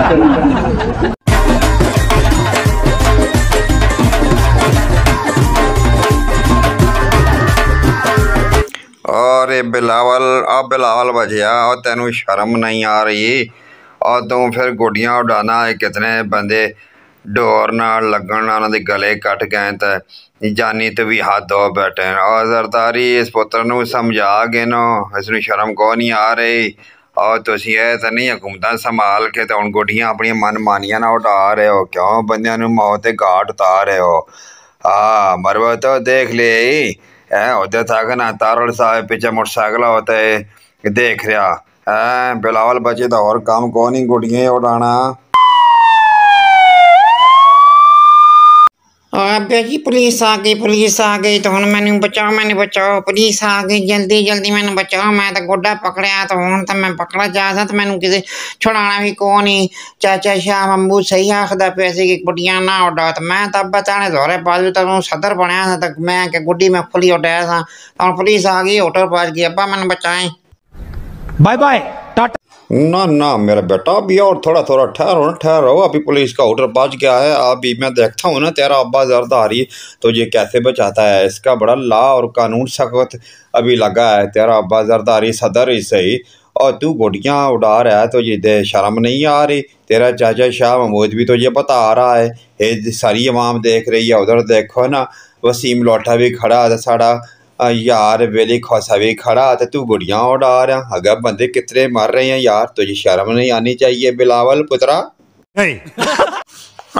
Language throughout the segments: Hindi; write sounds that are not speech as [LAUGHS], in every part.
और बिलावल अब बिलावल बचिया और तेन शर्म नहीं आ रही और तू तो फिर गुडिया उडाना कितने बंदे डोर न लगन उन्होंने गले कट गए तो जानी तो भी हद हो बैठे और सरदारी इस पुत्र समझा गए नो इस शर्म कौन नहीं आ रही ਆ ਤੁਸੀਂ ਇਹ ਤਾਂ ਨਹੀਂ ਹਕੂਮਤਾਂ ਸੰਭਾਲ ਕੇ ਤੇ ਹੁਣ ਗੋਡੀਆਂ ਆਪਣੀਆਂ ਮਨਮਾਨੀਆਂ ਨਾਲ ਉਡਾ ਰਹੇ ਹੋ ਕਿਉਂ ਬੰਦਿਆਂ ਨੂੰ ਮੌਤ ਤੇ ਘਾਟ ਉਤਾਰ ਰਹੇ ਹੋ ਆ ਮਰਵਾ ਤਾਂ ਦੇਖ ਲਈ ਐ ਉਹਦੇ ਤੱਕ ਨਾ ਤਾਰਲ ਸਾਹਿਬ ਪਿੱਛੇ ਮੋਟਰਸਾਈਕਲ ਹੋਤੇ ਹੈ ਦੇਖ ਰਿਹਾ ਐ ਬਿਲਾਵਲ ਬਚੇ ਤਾਂ ਹੋਰ ਕੰਮ ਕੋ ਨਹੀਂ ਗੋਡੀਆਂ ਉਡਾਣਾ ਬਾਬੇ ਜੀ ਪੁਲਿਸ ਆ ਗਈ ਪੁਲਿਸ ਆ ਗਈ ਤਾਂ ਹੁਣ ਮੈਨੂੰ ਬਚਾਓ ਮੈਨੂੰ ਬਚਾਓ ਪੁਲਿਸ ਆ ਗਈ ਜਲਦੀ ਜਲਦੀ ਮੈਨੂੰ ਬਚਾਓ ਮੈਂ ਤਾਂ ਗੋਡਾ ਪਕੜਿਆ ਤਾਂ ਹੁਣ ਤਾਂ ਮੈਂ ਪਕੜਾ ਜਾ ਸਕਦਾ ਮੈਨੂੰ ਕਿਸੇ ਛੁਡਾਣਾ ਵੀ ਕੋ ਨਹੀਂ ਚਾਚਾ ਸ਼ਾਹ ਅੰਬੂ ਸਹੀ ਆਖਦਾ ਪਿਆ ਸੀ ਕਿ ਗੁੱਡੀਆਂ ਨਾ ਉਡਾ ਤਾਂ ਮੈਂ ਤਾਂ ਬਚਾਣੇ ਜ਼ੋਰੇ ਬਾਜੂ ਤਾਂ ਸਦਰ ਬਣਿਆ ਤਾਂ ਮੈਂ ਕਿ ਗੁੱਡੀ ਮੈਂ ਖੁੱਲੀ ਉਡਾਇਆ ਸਾਂ ਤਾਂ ਪੁਲਿਸ ਆ ਗਈ ਹੋਟਲ ਪਾਜ ਗਈ ਅੱਬਾ ਮੈਨੂੰ ਬਚਾਏ ਬਾਏ ਬਾਏ ਟਾਟਾ ना ना मेरा बेटा अभी और थोड़ा थोड़ा ठहरो ना ठहरो अभी पुलिस का ऑर्डर बच गया है अभी मैं देखता हूँ ना तेरा अब्बा जरदारी तो ये कैसे बचाता है इसका बड़ा ला और कानून सख्त अभी लगा है तेरा अब्बा जरदारी सदर ही सही और तू गोटियाँ उड़ा रहा है तो ये दे शर्म नहीं आ रही तेरा चाचा शाह महमूद भी तो ये बता रहा है ये सारी अवाम देख रही है उधर देखो ना वसीम लोटा भी खड़ा है साढ़ा यार वेली खौसा भी खड़ा तो तू बुढ़ियाँ उड़ा रहा अगर बंदे कितने मर रहे हैं यार तुझे शर्म नहीं आनी चाहिए बिलावल पुतरा [LAUGHS]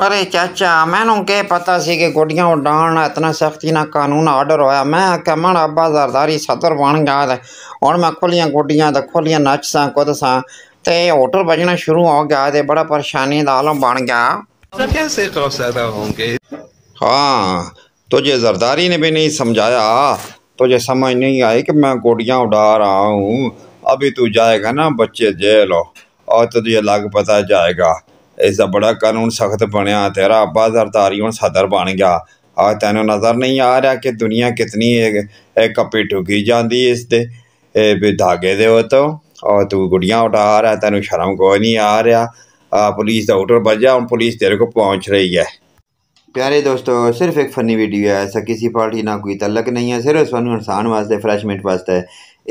अरे चाचा मैनू के पता सी कि गुड़िया उड़ान इतना सख्ती ना कानून आर्डर होया मैं कमर अब्बा जरदारी सदर बन गया है मैं खुलियाँ गुड्डियाँ तो खुलियाँ नच सा तो होटल बजना शुरू हो गया है बड़ा परेशानी का आलम बन गया अच्छा, कैसे तो हाँ तुझे जरदारी ने भी नहीं समझाया तुझे तो समझ नहीं आई कि मैं गोटियाँ उड़ा रहा हूँ अभी तू जाएगा ना बच्चे जेल हो और तो तुझे लग पता जाएगा इसका बड़ा कानून सख्त बनया तेरा अब्बा जरदारी हूँ सदर बन गया और तेन नज़र नहीं आ रहा कि दुनिया कितनी कपी ठुकी जाती इस धागे दे तो और तू गुडिया उठा रहा तेन शर्म कोई नहीं आ रहा पुलिस का ऑर्डर बजा हूँ पुलिस तेरे को पहुँच रही है ਪਿਆਰੇ ਦੋਸਤੋ ਸਿਰਫ ਇੱਕ ਫਨੀ ਵੀਡੀਓ ਹੈ ਐਸਾ ਕਿਸੇ ਪਾਰਟੀ ਨਾਲ ਕੋਈ ਤਾਲਕ ਨਹੀਂ ਹੈ ਸਿਰਫ ਸਾਨੂੰ ਇਨਸਾਨ ਵਾਸਤੇ ਫਰੈਸ਼ਮੈਂਟ ਵਾਸਤੇ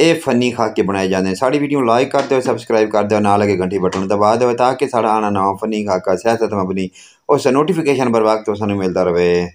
ਇਹ ਫਨੀ ਖਾ ਕੇ ਬਣਾਏ ਜਾਂਦੇ ਸਾਡੀ ਵੀਡੀਓ ਲਾਈਕ ਕਰ ਦਿਓ ਸਬਸਕ੍ਰਾਈਬ ਕਰ ਦਿਓ ਨਾਲ ਲਗੇ ਘੰਟੀ ਬਟਨ ਦਬਾ ਦਿਓ ਤਾਂ ਕਿ ਸਾਡਾ ਆਣਾ ਨਵਾਂ ਫਨੀ ਖਾ ਕਾ ਸਿਆਸਤ ਮਬਨੀ ਉਸ ਨੋਟੀਫਿਕੇਸ਼ਨ ਬਰ ਵਕਤ ਸਾਨੂੰ ਮਿਲਦਾ ਰਵੇ